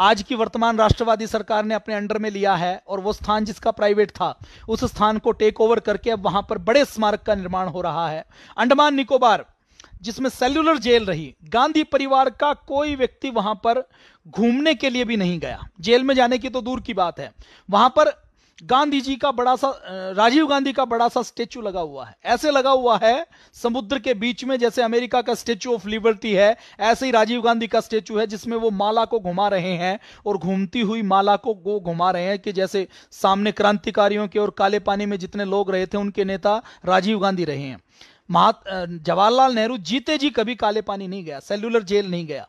आज की वर्तमान राष्ट्रवादी सरकार ने अपने अंडर में लिया है और वो स्थान जिसका प्राइवेट था उस स्थान को टेक ओवर करके अब वहां पर बड़े स्मारक का निर्माण हो रहा है अंडमान निकोबार जिसमें सेल्युलर जेल रही गांधी परिवार का कोई व्यक्ति वहां पर घूमने के लिए भी नहीं गया जेल में जाने की तो दूर की बात है वहां पर गांधी जी का बड़ा सा राजीव गांधी का बड़ा सा स्टेचू लगा हुआ है ऐसे लगा हुआ है समुद्र के बीच में जैसे अमेरिका का स्टेचू ऑफ लिबर्टी है ऐसे ही राजीव गांधी का स्टेचू है जिसमें वो माला को घुमा रहे हैं और घूमती हुई माला को वो घुमा रहे हैं कि जैसे सामने क्रांतिकारियों के और काले पानी में जितने लोग रहे थे उनके नेता राजीव गांधी रहे हैं महा जवाहरलाल नेहरू जीते जी कभी काले पानी नहीं गया सेल्युलर जेल नहीं गया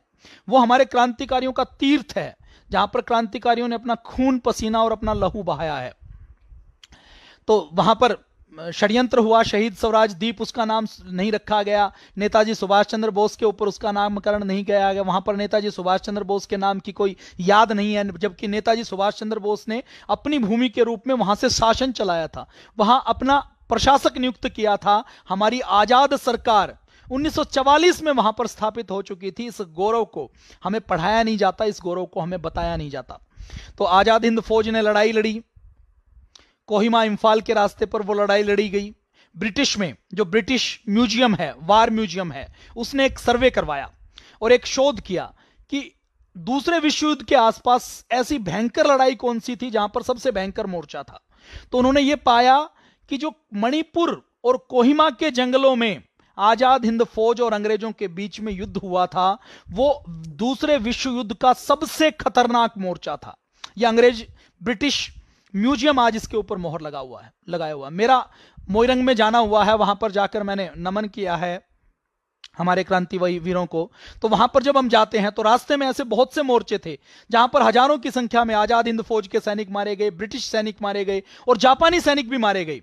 वो हमारे क्रांतिकारियों का तीर्थ है जहां पर क्रांतिकारियों ने अपना खून पसीना और अपना लहू बहाया है तो वहां पर षड्यंत्र हुआ शहीद स्वराज दीप उसका नाम नहीं रखा गया नेताजी सुभाष चंद्र बोस के ऊपर उसका नामकरण नहीं किया गया वहां पर नेताजी सुभाष चंद्र बोस के नाम की कोई याद नहीं है जबकि नेताजी सुभाष चंद्र बोस ने अपनी भूमि के रूप में वहां से शासन चलाया था वहां अपना प्रशासक नियुक्त किया था हमारी आजाद सरकार 1944 में वहां पर स्थापित हो चुकी थी इस गौरव को हमें पढ़ाया नहीं जाता इस गौरव को हमें बताया नहीं जाता तो आजाद हिंद फौज ने लड़ाई लड़ी कोहिमा इम्फाल के रास्ते पर वो लड़ाई लड़ी गई ब्रिटिश में जो ब्रिटिश म्यूजियम है वार म्यूजियम है उसने एक सर्वे करवाया और एक शोध किया कि दूसरे विश्व युद्ध के आसपास ऐसी भयंकर लड़ाई कौन सी थी जहां पर सबसे भयंकर मोर्चा था तो उन्होंने ये पाया कि जो मणिपुर और कोहिमा के जंगलों में आजाद हिंद फौज और अंग्रेजों के बीच में युद्ध हुआ था वो दूसरे विश्व युद्ध का सबसे खतरनाक मोर्चा था यह अंग्रेज ब्रिटिश म्यूजियम आज इसके ऊपर मोहर लगा हुआ है लगाया हुआ मेरा मोयरंग में जाना हुआ है वहां पर जाकर मैंने नमन किया है हमारे क्रांति वीरों को तो वहां पर जब हम जाते हैं तो रास्ते में ऐसे बहुत से मोर्चे थे जहां पर हजारों की संख्या में आजाद हिंद फौज के सैनिक मारे गए ब्रिटिश सैनिक मारे गए और जापानी सैनिक भी मारे गए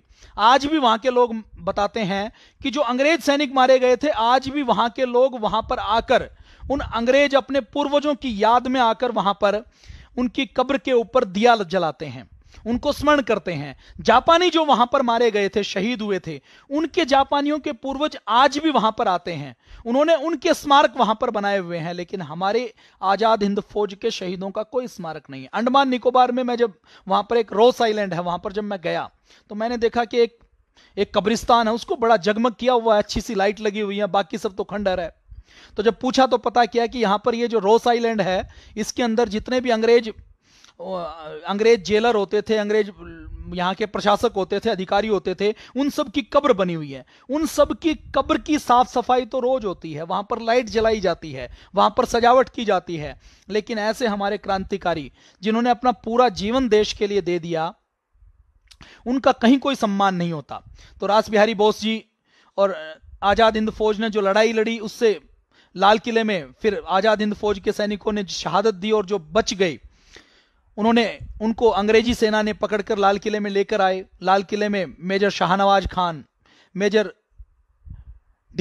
आज भी वहां के लोग बताते हैं कि जो अंग्रेज सैनिक मारे गए थे आज भी वहां के लोग वहां पर आकर उन अंग्रेज अपने पूर्वजों की याद में आकर वहां पर उनकी कब्र के ऊपर दिया जलाते हैं उनको स्मरण करते हैं जापानी जो वहां पर मारे गए थे शहीद हुए थे उनके जापानियों के पूर्वज आज भी वहां पर आते हैं उन्होंने उनके स्मारक वहां पर बनाए हुए हैं लेकिन हमारे आजाद हिंद फौज के शहीदों का कोई स्मारक नहीं है अंडमान निकोबार में मैं जब वहां पर एक रोस आइलैंड है वहां पर जब मैं गया तो मैंने देखा कि एक एक कब्रिस्तान है उसको बड़ा जगमग किया हुआ है अच्छी सी लाइट लगी हुई है बाकी सब तो खंडर है तो जब पूछा तो पता किया कि यहां पर ये जो रोस आइलैंड है इसके अंदर जितने भी अंग्रेज अंग्रेज जेलर होते थे अंग्रेज यहाँ के प्रशासक होते थे अधिकारी होते थे उन सब की कब्र बनी हुई है उन सब की कब्र की साफ सफाई तो रोज होती है वहां पर लाइट जलाई जाती है वहां पर सजावट की जाती है लेकिन ऐसे हमारे क्रांतिकारी जिन्होंने अपना पूरा जीवन देश के लिए दे दिया उनका कहीं कोई सम्मान नहीं होता तो रास बिहारी बोस जी और आजाद हिंद फौज ने जो लड़ाई लड़ी उससे लाल किले में फिर आजाद हिंद फौज के सैनिकों ने शहादत दी और जो बच गई उन्होंने उनको अंग्रेजी सेना ने पकड़कर लाल किले में लेकर आए लाल किले में मेजर शाहनवाज खान मेजर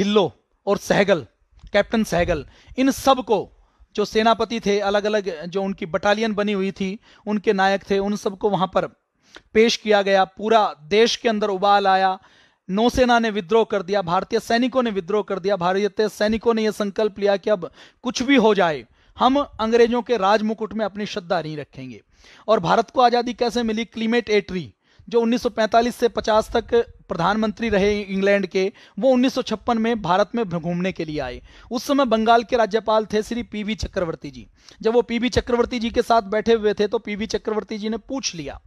ढिल्लो और सहगल कैप्टन सहगल इन सब को जो सेनापति थे अलग अलग जो उनकी बटालियन बनी हुई थी उनके नायक थे उन सबको वहां पर पेश किया गया पूरा देश के अंदर उबाल आया नौसेना ने विद्रोह कर दिया भारतीय सैनिकों ने विद्रोह कर दिया भारतीय सैनिकों ने यह संकल्प लिया कि अब कुछ भी हो जाए हम अंग्रेजों के राजमुकुट में अपनी श्रद्धा नहीं रखेंगे और भारत को आजादी कैसे मिली क्लीमेट एट्री जो 1945 से 50 तक प्रधानमंत्री रहे इंग्लैंड के वो 1956 में भारत में घूमने के लिए आए उस समय बंगाल के राज्यपाल थे श्री पीवी चक्रवर्ती जी जब वो पीवी चक्रवर्ती जी के साथ बैठे हुए थे तो पीवी चक्रवर्ती जी ने पूछ लिया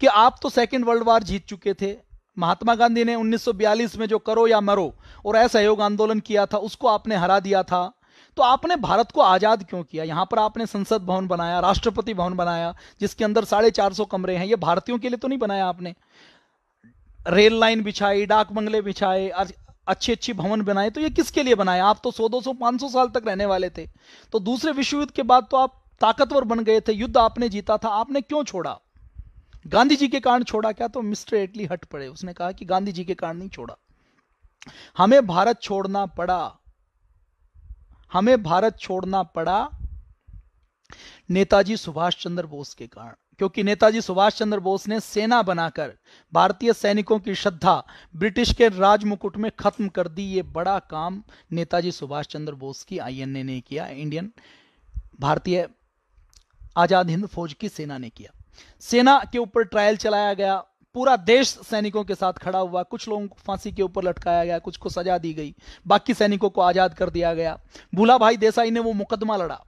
कि आप तो सेकेंड वर्ल्ड वार जीत चुके थे महात्मा गांधी ने 1942 में जो करो या मरो और असहयोग आंदोलन किया था उसको आपने हरा दिया था तो आपने भारत को आज़ाद क्यों किया यहां पर आपने संसद भवन बनाया राष्ट्रपति भवन बनाया जिसके अंदर साढ़े चार सौ कमरे हैं ये भारतीयों के लिए तो नहीं बनाया आपने रेल लाइन बिछाई डाक बंगले बिछाए अच्छी अच्छी भवन बनाए तो ये किसके लिए बनाए आप तो सौ दो सौ पांच सौ साल तक रहने वाले थे तो दूसरे विश्व युद्ध के बाद तो आप ताकतवर बन गए थे युद्ध आपने जीता था आपने क्यों छोड़ा गांधी जी के कारण छोड़ा क्या तो मिस्टर एटली हट पड़े उसने कहा कि गांधी जी के कारण नहीं छोड़ा हमें भारत छोड़ना पड़ा हमें भारत छोड़ना पड़ा नेताजी सुभाष चंद्र बोस के कारण क्योंकि नेताजी सुभाष चंद्र बोस ने सेना बनाकर भारतीय सैनिकों की श्रद्धा ब्रिटिश के राज मुकुट में खत्म कर दी ये बड़ा काम नेताजी सुभाष चंद्र बोस की आईएनए ने किया इंडियन भारतीय आजाद हिंद फौज की सेना ने किया सेना के ऊपर ट्रायल चलाया गया पूरा देश सैनिकों के साथ खड़ा हुआ कुछ लोगों को फांसी के ऊपर लटकाया गया कुछ को सजा दी गई बाकी सैनिकों को आजाद कर दिया गया भूला भाई देसाई ने वो मुकदमा लड़ा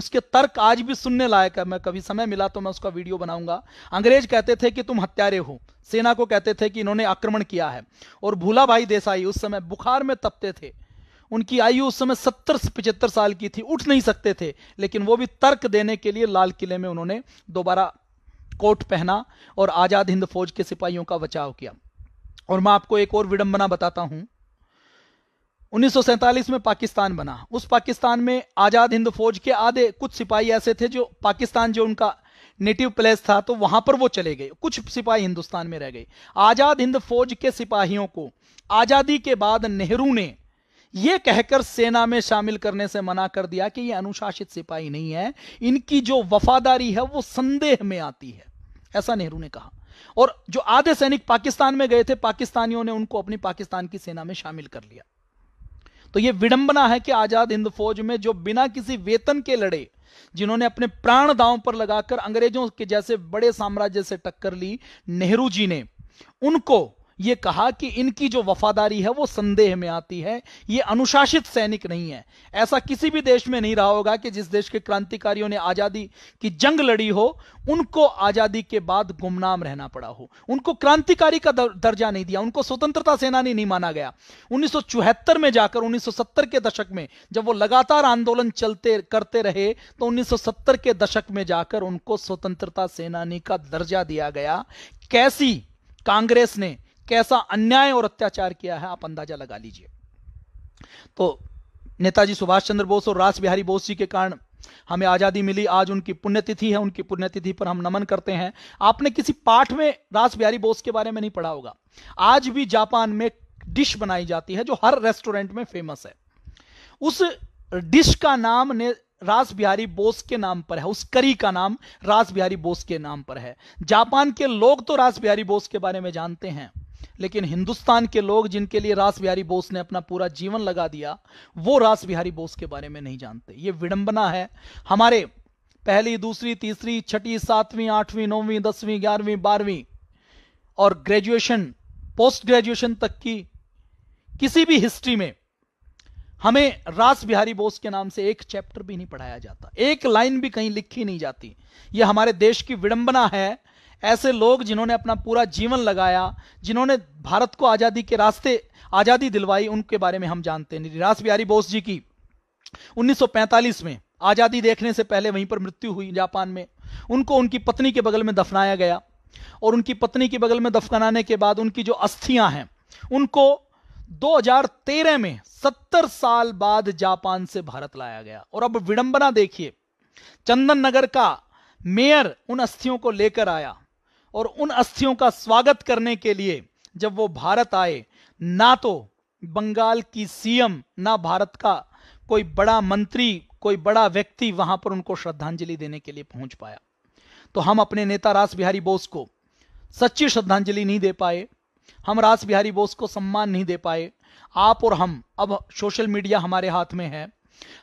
उसके तर्क आज भी सुनने लायक है मैं कभी समय मिला तो मैं उसका वीडियो बनाऊंगा अंग्रेज कहते थे कि तुम हत्यारे हो सेना को कहते थे कि इन्होंने आक्रमण किया है और भूला भाई देसाई उस समय बुखार में तपते थे उनकी आयु उस समय सत्तर से पिछहत्तर साल की थी उठ नहीं सकते थे लेकिन वो भी तर्क देने के लिए लाल किले में उन्होंने दोबारा कोट पहना और आजाद हिंद फौज के सिपाहियों का बचाव किया और मैं आपको एक और विडंबना बताता हूं 1947 में पाकिस्तान बना उस पाकिस्तान में आजाद हिंद फौज के आधे कुछ सिपाही ऐसे थे जो पाकिस्तान जो उनका नेटिव प्लेस था तो वहां पर वो चले गए कुछ सिपाही हिंदुस्तान में रह गए आजाद हिंद फौज के सिपाहियों को आजादी के बाद नेहरू ने यह कहकर सेना में शामिल करने से मना कर दिया कि यह अनुशासित सिपाही नहीं है इनकी जो वफादारी है वो संदेह में आती है ऐसा नेहरू ने कहा और जो आधे सैनिक पाकिस्तान में गए थे पाकिस्तानियों ने उनको अपनी पाकिस्तान की सेना में शामिल कर लिया तो यह विडंबना है कि आजाद हिंद फौज में जो बिना किसी वेतन के लड़े जिन्होंने अपने प्राण दांव पर लगाकर अंग्रेजों के जैसे बड़े साम्राज्य से टक्कर ली नेहरू जी ने उनको ये कहा कि इनकी जो वफादारी है वो संदेह में आती है ये अनुशासित सैनिक नहीं है ऐसा किसी भी देश में नहीं रहा होगा कि जिस देश के क्रांतिकारियों ने आजादी की जंग लड़ी हो उनको आजादी के बाद गुमनाम रहना पड़ा हो उनको क्रांतिकारी का दर्जा नहीं दिया उनको स्वतंत्रता सेनानी नहीं माना गया उन्नीस में जाकर उन्नीस के दशक में जब वो लगातार आंदोलन चलते करते रहे तो उन्नीस के दशक में जाकर उनको स्वतंत्रता सेनानी का दर्जा दिया गया कैसी कांग्रेस ने कैसा अन्याय और अत्याचार किया है आप अंदाजा लगा लीजिए तो नेताजी सुभाष चंद्र बोस और रास बिहारी बोस जी के कारण हमें आज़ादी मिली आज उनकी पुण्यतिथि है उनकी पुण्यतिथि पर हम नमन करते हैं आपने किसी पाठ में रास बिहारी बोस के बारे में नहीं पढ़ा होगा आज भी जापान में डिश बनाई जाती है जो हर रेस्टोरेंट में फेमस है उस डिश का नाम ने रास बिहारी बोस के नाम पर है उस करी का नाम रास बिहारी बोस के नाम पर है जापान के लोग तो रास बिहारी बोस के बारे में जानते हैं लेकिन हिंदुस्तान के लोग जिनके लिए रास बिहारी बोस ने अपना पूरा जीवन लगा दिया वो रास बिहारी बोस के बारे में नहीं जानते ये विडंबना है हमारे पहली दूसरी तीसरी छठी सातवीं आठवीं नौवीं दसवीं ग्यारहवीं बारहवीं और ग्रेजुएशन पोस्ट ग्रेजुएशन तक की किसी भी हिस्ट्री में हमें रास बिहारी बोस के नाम से एक चैप्टर भी नहीं पढ़ाया जाता एक लाइन भी कहीं लिखी नहीं जाती यह हमारे देश की विडंबना है ऐसे लोग जिन्होंने अपना पूरा जीवन लगाया जिन्होंने भारत को आज़ादी के रास्ते आज़ादी दिलवाई उनके बारे में हम जानते हैं निराश बिहारी बोस जी की 1945 में आज़ादी देखने से पहले वहीं पर मृत्यु हुई जापान में उनको उनकी पत्नी के बगल में दफनाया गया और उनकी पत्नी के बगल में दफनाने के बाद उनकी जो अस्थियां हैं उनको 2013 में 70 साल बाद जापान से भारत लाया गया और अब विडंबना देखिए चंदन नगर का मेयर उन अस्थियों को लेकर आया और उन अस्थियों का स्वागत करने के लिए जब वो भारत आए ना तो बंगाल की सीएम ना भारत का कोई बड़ा मंत्री कोई बड़ा व्यक्ति वहां पर उनको श्रद्धांजलि देने के लिए पहुंच पाया तो हम अपने नेता रास बिहारी बोस को सच्ची श्रद्धांजलि नहीं दे पाए हम रास बिहारी बोस को सम्मान नहीं दे पाए आप और हम अब सोशल मीडिया हमारे हाथ में है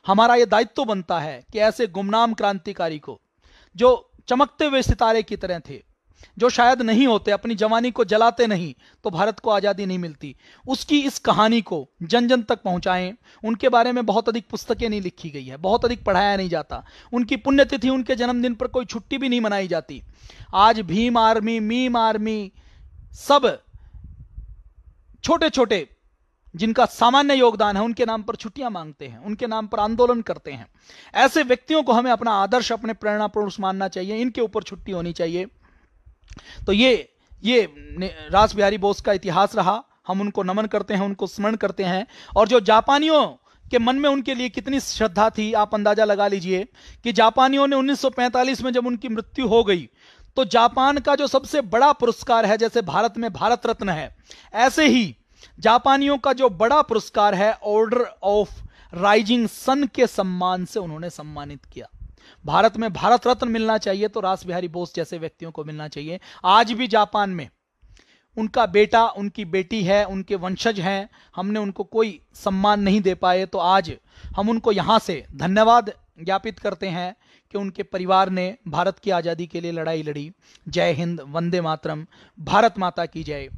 हमारा यह दायित्व तो बनता है कि ऐसे गुमनाम क्रांतिकारी को जो चमकते हुए सितारे की तरह थे जो शायद नहीं होते अपनी जवानी को जलाते नहीं तो भारत को आज़ादी नहीं मिलती उसकी इस कहानी को जन जन तक पहुंचाएं उनके बारे में बहुत अधिक पुस्तकें नहीं लिखी गई है बहुत अधिक पढ़ाया नहीं जाता उनकी पुण्यतिथि उनके जन्मदिन पर कोई छुट्टी भी नहीं मनाई जाती आज भीम आर्मी मीम आर्मी सब छोटे छोटे जिनका सामान्य योगदान है उनके नाम पर छुट्टियां मांगते हैं उनके नाम पर आंदोलन करते हैं ऐसे व्यक्तियों को हमें अपना आदर्श अपने पुरुष मानना चाहिए इनके ऊपर छुट्टी होनी चाहिए तो ये ये राज बिहारी बोस का इतिहास रहा हम उनको नमन करते हैं उनको स्मरण करते हैं और जो जापानियों के मन में उनके लिए कितनी श्रद्धा थी आप अंदाजा लगा लीजिए कि जापानियों ने 1945 में जब उनकी मृत्यु हो गई तो जापान का जो सबसे बड़ा पुरस्कार है जैसे भारत में भारत रत्न है ऐसे ही जापानियों का जो बड़ा पुरस्कार है ऑर्डर ऑफ राइजिंग सन के सम्मान से उन्होंने सम्मानित किया भारत में भारत रत्न मिलना चाहिए तो रास बिहारी बोस जैसे व्यक्तियों को मिलना चाहिए आज भी जापान में उनका बेटा उनकी बेटी है उनके वंशज हैं हमने उनको कोई सम्मान नहीं दे पाए तो आज हम उनको यहाँ से धन्यवाद ज्ञापित करते हैं कि उनके परिवार ने भारत की आज़ादी के लिए लड़ाई लड़ी जय हिंद वंदे मातरम भारत माता की जय